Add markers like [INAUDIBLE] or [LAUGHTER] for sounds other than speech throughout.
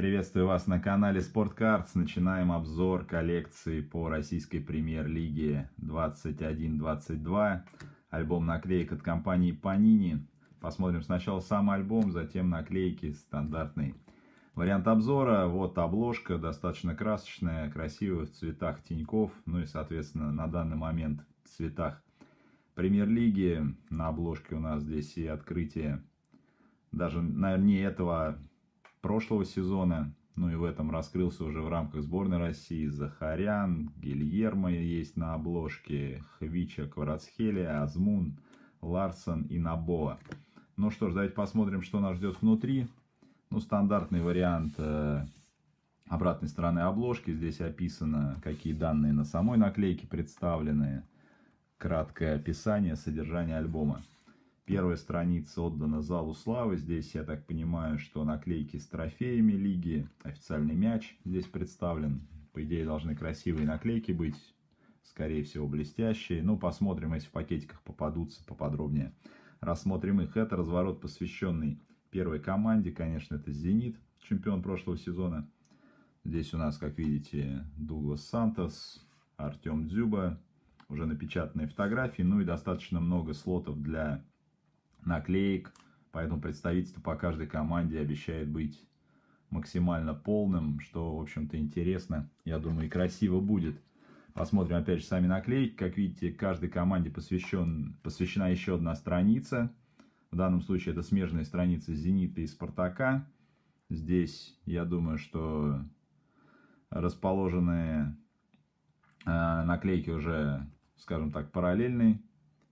Приветствую вас на канале SportCards. Начинаем обзор коллекции по российской премьер-лиге 21-22. Альбом наклеек от компании Panini. Посмотрим сначала сам альбом, затем наклейки стандартный. Вариант обзора. Вот обложка, достаточно красочная, красивая, в цветах тиньков. Ну и, соответственно, на данный момент в цветах премьер-лиги. На обложке у нас здесь и открытие даже, наверное, не этого, прошлого сезона. Ну и в этом раскрылся уже в рамках сборной России Захарян, Гильермо есть на обложке, Хвича, Кварацхелия, Азмун, Ларсон и Набоа. Ну что ж, давайте посмотрим, что нас ждет внутри. Ну, стандартный вариант э, обратной стороны обложки. Здесь описано, какие данные на самой наклейке представлены. Краткое описание, содержания альбома. Первая страница отдана залу славы. Здесь, я так понимаю, что наклейки с трофеями лиги. Официальный мяч здесь представлен. По идее, должны красивые наклейки быть. Скорее всего, блестящие. Ну, посмотрим, если в пакетиках попадутся поподробнее. Рассмотрим их. Это разворот, посвященный первой команде. Конечно, это «Зенит», чемпион прошлого сезона. Здесь у нас, как видите, Дуглас Сантос, Артем Дзюба. Уже напечатанные фотографии. Ну и достаточно много слотов для наклеек. Поэтому представительство по каждой команде обещает быть максимально полным, что, в общем-то, интересно, я думаю, и красиво будет. Посмотрим опять же сами наклейки. Как видите, каждой команде посвящен, посвящена еще одна страница. В данном случае это смежная страница «Зенита» и «Спартака». Здесь, я думаю, что расположены э, а, наклейки уже, скажем так, параллельной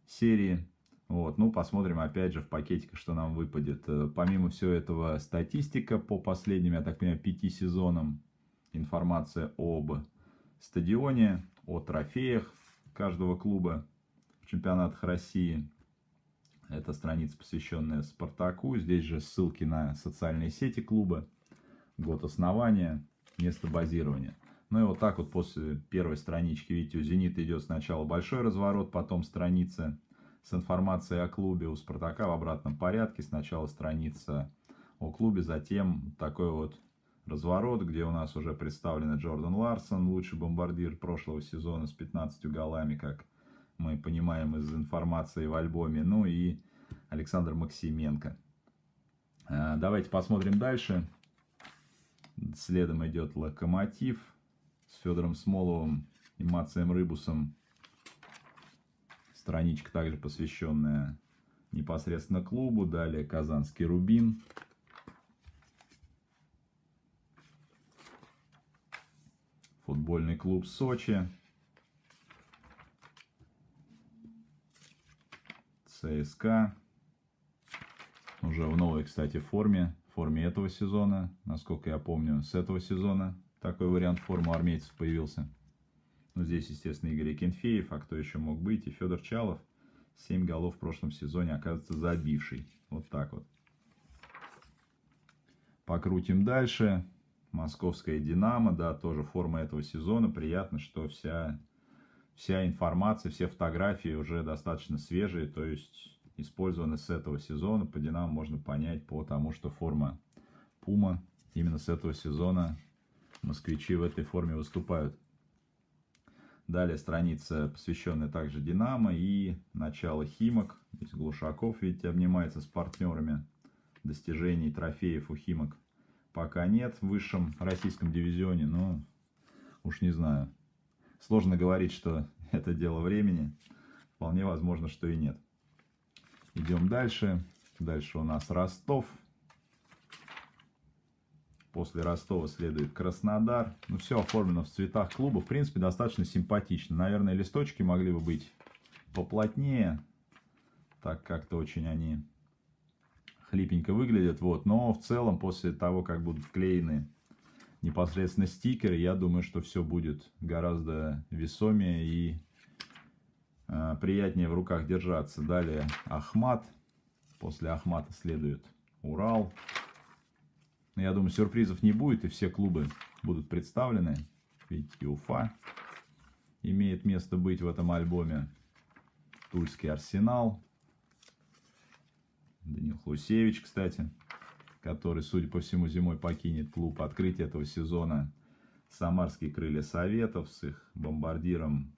серии. Вот, ну, посмотрим, опять же, в пакетике, что нам выпадет. Э, помимо всего этого, статистика по последним, я так понимаю, пяти сезонам. Информация об стадионе, о трофеях каждого клуба в чемпионатах России. Это страница, посвященная Спартаку. Здесь же ссылки на социальные сети клуба, год основания, место базирования. Ну и вот так вот после первой странички, видите, у «Зенита» идет сначала большой разворот, потом страница с информацией о клубе у Спартака в обратном порядке. Сначала страница о клубе, затем такой вот разворот, где у нас уже представлены Джордан Ларсон, лучший бомбардир прошлого сезона с 15 голами, как мы понимаем из информации в альбоме, ну и Александр Максименко. А, давайте посмотрим дальше. Следом идет «Локомотив» с Федором Смоловым и Мацием Рыбусом страничка также посвященная непосредственно клубу. Далее Казанский Рубин. Футбольный клуб Сочи. ЦСКА. Уже в новой, кстати, форме. Форме этого сезона. Насколько я помню, с этого сезона такой вариант формы армейцев появился. Ну, здесь, естественно, Игорь Кенфеев, а кто еще мог быть, и Федор Чалов. семь голов в прошлом сезоне, оказывается, забивший. Вот так вот. Покрутим дальше. Московская «Динамо», да, тоже форма этого сезона. Приятно, что вся, вся информация, все фотографии уже достаточно свежие, то есть использованы с этого сезона. По «Динамо» можно понять, по тому, что форма «Пума» именно с этого сезона москвичи в этой форме выступают. Далее страница, посвященная также «Динамо» и начало «Химок». Здесь Глушаков, видите, обнимается с партнерами. Достижений, трофеев у «Химок» пока нет в высшем российском дивизионе, но уж не знаю. Сложно говорить, что [LAUGHS] это дело времени. Вполне возможно, что и нет. Идем дальше. Дальше у нас Ростов. После Ростова следует Краснодар. Ну, все оформлено в цветах клуба. В принципе, достаточно симпатично. Наверное, листочки могли бы быть поплотнее. Так как-то очень они хлипенько выглядят. Вот. Но в целом, после того, как будут вклеены непосредственно стикеры, я думаю, что все будет гораздо весомее и э, приятнее в руках держаться. Далее Ахмат. После Ахмата следует Урал. Я думаю, сюрпризов не будет, и все клубы будут представлены. Ведь и Уфа имеет место быть в этом альбоме. Тульский Арсенал. Данил Хлусевич, кстати, который, судя по всему, зимой покинет клуб. Открытие этого сезона Самарские крылья Советов с их бомбардиром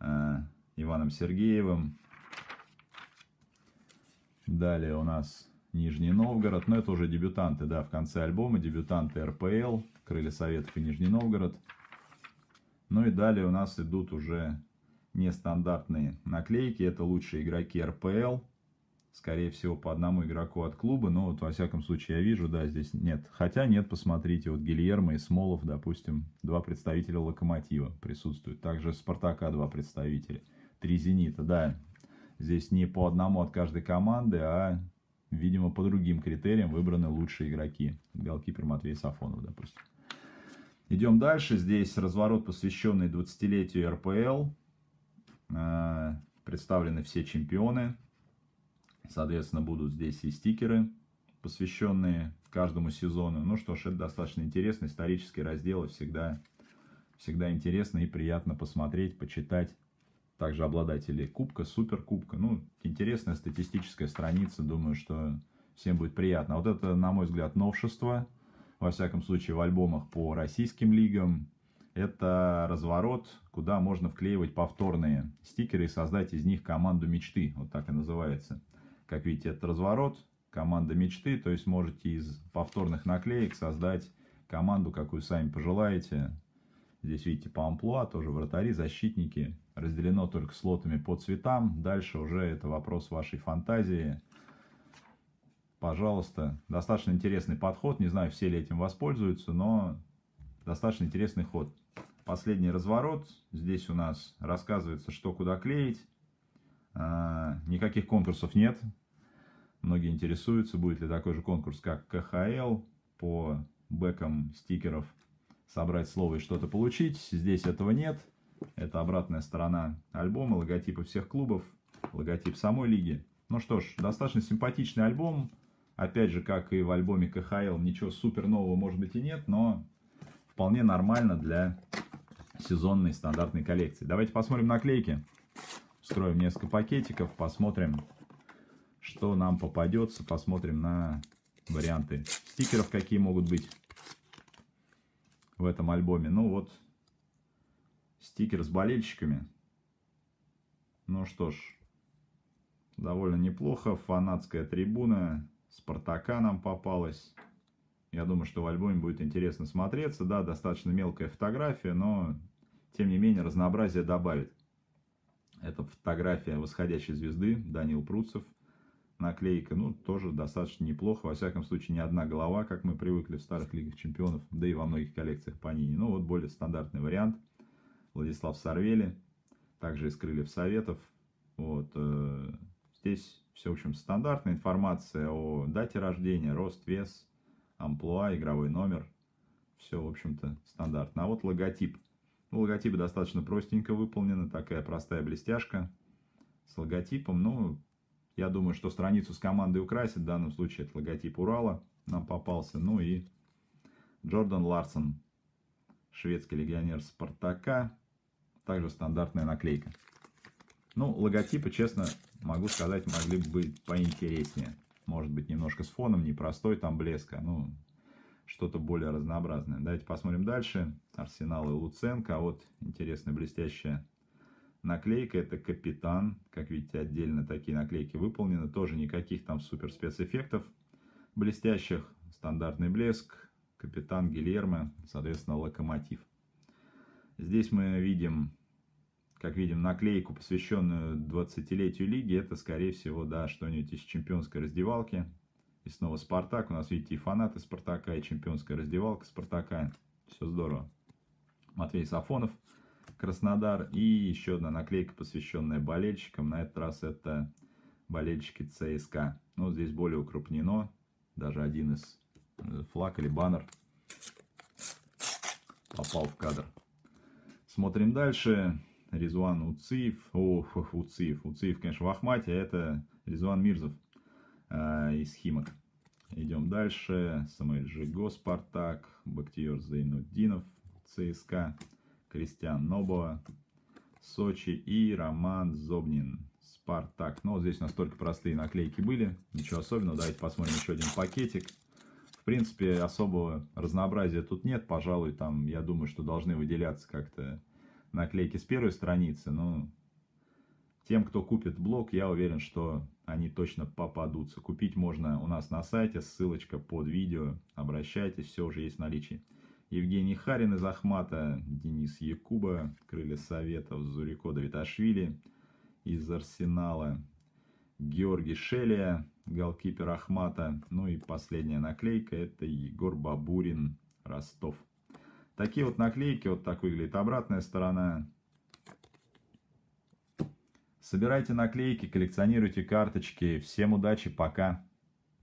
э, Иваном Сергеевым. Далее у нас Нижний Новгород, но это уже дебютанты, да, в конце альбома, дебютанты РПЛ, Крылья Советов и Нижний Новгород. Ну и далее у нас идут уже нестандартные наклейки, это лучшие игроки РПЛ, скорее всего, по одному игроку от клуба, но вот, во всяком случае, я вижу, да, здесь нет. Хотя нет, посмотрите, вот Гильермо и Смолов, допустим, два представителя Локомотива присутствуют, также Спартака два представителя, три Зенита, да, здесь не по одному от каждой команды, а Видимо, по другим критериям выбраны лучшие игроки. Голкипер Матвей Сафонов, допустим. Идем дальше. Здесь разворот, посвященный 20-летию РПЛ. Э, представлены все чемпионы. Соответственно, будут здесь и стикеры, посвященные каждому сезону. Ну что ж, это достаточно интересно. Исторические разделы всегда, всегда интересно и приятно посмотреть, почитать также обладатели Кубка, Суперкубка. Ну, интересная статистическая страница, думаю, что всем будет приятно. Вот это, на мой взгляд, новшество, во всяком случае, в альбомах по российским лигам. Это разворот, куда можно вклеивать повторные стикеры и создать из них команду мечты. Вот так и называется. Как видите, это разворот, команда мечты. То есть можете из повторных наклеек создать команду, какую сами пожелаете. Здесь видите по амплуа, тоже вратари, защитники разделено только слотами по цветам. Дальше уже это вопрос вашей фантазии. Пожалуйста, достаточно интересный подход. Не знаю, все ли этим воспользуются, но достаточно интересный ход. Последний разворот. Здесь у нас рассказывается, что куда клеить. А, никаких конкурсов нет. Многие интересуются, будет ли такой же конкурс, как КХЛ по бэкам стикеров. Собрать слово и что-то получить. Здесь этого нет. Это обратная сторона альбома, логотипы всех клубов, логотип самой лиги. Ну что ж, достаточно симпатичный альбом. Опять же, как и в альбоме КХЛ, ничего супер нового может быть и нет, но вполне нормально для сезонной стандартной коллекции. Давайте посмотрим наклейки. вскроем несколько пакетиков, посмотрим, что нам попадется. Посмотрим на варианты стикеров, какие могут быть в этом альбоме. Ну вот, Стикер с болельщиками. Ну что ж, довольно неплохо. Фанатская трибуна. Спартака нам попалась. Я думаю, что в альбоме будет интересно смотреться. Да, достаточно мелкая фотография, но, тем не менее, разнообразие добавит. Это фотография восходящей звезды, Данил Пруцев. Наклейка, ну, тоже достаточно неплохо. Во всяком случае, не одна голова, как мы привыкли в старых Лигах Чемпионов, да и во многих коллекциях Панини. Ну, вот более стандартный вариант – Владислав Сорвели, также из «Крыльев Советов». Вот, э, здесь все, в общем, стандартная информация о дате рождения, рост, вес, амплуа, игровой номер. Все, в общем-то, стандартно. А вот логотип. Ну, логотипы достаточно простенько выполнены, такая простая блестяшка с логотипом. Ну, я думаю, что страницу с командой украсит, в данном случае это логотип Урала нам попался. Ну и Джордан Ларсон, шведский легионер Спартака также стандартная наклейка. Ну, логотипы, честно, могу сказать, могли бы быть поинтереснее. Может быть, немножко с фоном, непростой там блеска, ну, что-то более разнообразное. Давайте посмотрим дальше. Арсенал и Луценко. А вот интересная блестящая наклейка. Это Капитан. Как видите, отдельно такие наклейки выполнены. Тоже никаких там супер спецэффектов блестящих. Стандартный блеск. Капитан Гильермо, соответственно, Локомотив. Здесь мы видим как видим, наклейку, посвященную 20-летию лиги, это, скорее всего, да, что-нибудь из чемпионской раздевалки. И снова Спартак. У нас, видите, и фанаты Спартака, и чемпионская раздевалка Спартака. Все здорово. Матвей Сафонов, Краснодар. И еще одна наклейка, посвященная болельщикам. На этот раз это болельщики ЦСКА. Ну, здесь более укрупнено. Даже один из э, флаг или баннер попал в кадр. Смотрим дальше. Резуан Уциев, о, Уциев, Уциев, конечно, в Ахмате, а это Резуан Мирзов э, из Химок. Идем дальше, Самуэль Жиго, Спартак, Бактиер Зайнуддинов, ЦСКА, Кристиан Нобова, Сочи и Роман Зобнин, Спартак. Ну, вот здесь настолько простые наклейки были, ничего особенного, давайте посмотрим еще один пакетик. В принципе, особого разнообразия тут нет. Пожалуй, там, я думаю, что должны выделяться как-то наклейки с первой страницы, но тем, кто купит блог, я уверен, что они точно попадутся. Купить можно у нас на сайте, ссылочка под видео, обращайтесь, все уже есть в наличии. Евгений Харин из Ахмата, Денис Якуба, Крылья Советов, Зурико Давиташвили из Арсенала, Георгий Шелия, голкипер Ахмата. Ну и последняя наклейка, это Егор Бабурин, Ростов. Такие вот наклейки, вот так выглядит обратная сторона. Собирайте наклейки, коллекционируйте карточки. Всем удачи, пока!